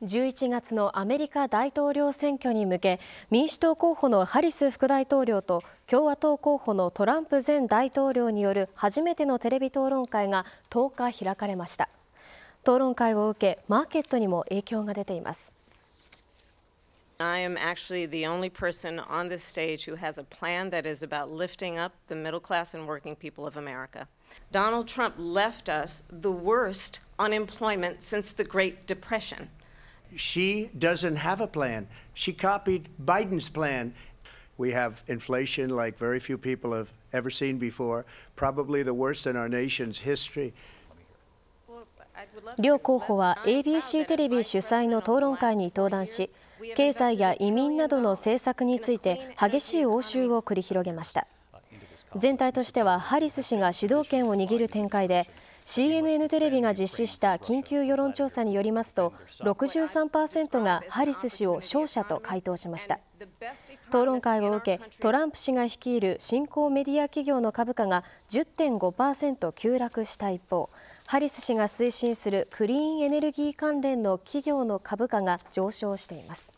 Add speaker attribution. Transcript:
Speaker 1: 11月のアメリカ大統領選挙に向け民主党候補のハリス副大統領と共和党候補のトランプ前大統領による初めてのテレビ討論会が10日開かれました討論会を受けマーケットにも影響が出ています
Speaker 2: I am actually the only person on this stage who has a plan that is about lifting up the middle class and working people of America. Donald Trump left us the worst unemployment since the Great Depression.
Speaker 3: she doesn't have a plan. She copied Biden's plan. We have inflation like very few people have ever seen before, probably the worst in our nation's history.
Speaker 1: 両候補は ABC テレビ主催の討論会に登壇し、経済や移民などの政策について激しい応酬を繰り広げました。全体としてはハリス氏が主導権を握る展開で、CNN テレビが実施した緊急世論調査によりますと63%がハリス氏を勝者と回答しました討論会を受けトランプ氏が率いる新興メディア企業の株価が10.5%急落した一方ハリス氏が推進するクリーンエネルギー関連の企業の株価が上昇しています